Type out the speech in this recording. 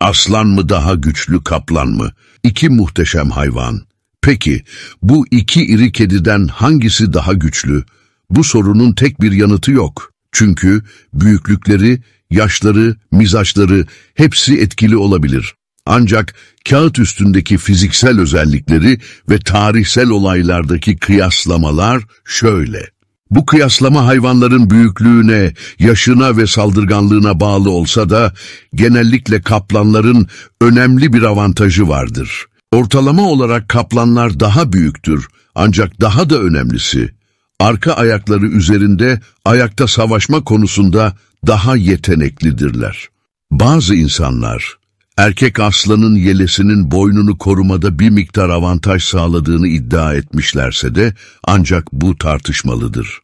Aslan mı daha güçlü kaplan mı? İki muhteşem hayvan. Peki bu iki iri kediden hangisi daha güçlü? Bu sorunun tek bir yanıtı yok. Çünkü büyüklükleri, yaşları, mizaçları hepsi etkili olabilir. Ancak kağıt üstündeki fiziksel özellikleri ve tarihsel olaylardaki kıyaslamalar şöyle. Bu kıyaslama hayvanların büyüklüğüne, yaşına ve saldırganlığına bağlı olsa da genellikle kaplanların önemli bir avantajı vardır. Ortalama olarak kaplanlar daha büyüktür ancak daha da önemlisi arka ayakları üzerinde ayakta savaşma konusunda daha yeteneklidirler. Bazı insanlar erkek aslanın yelesinin boynunu korumada bir miktar avantaj sağladığını iddia etmişlerse de ancak bu tartışmalıdır.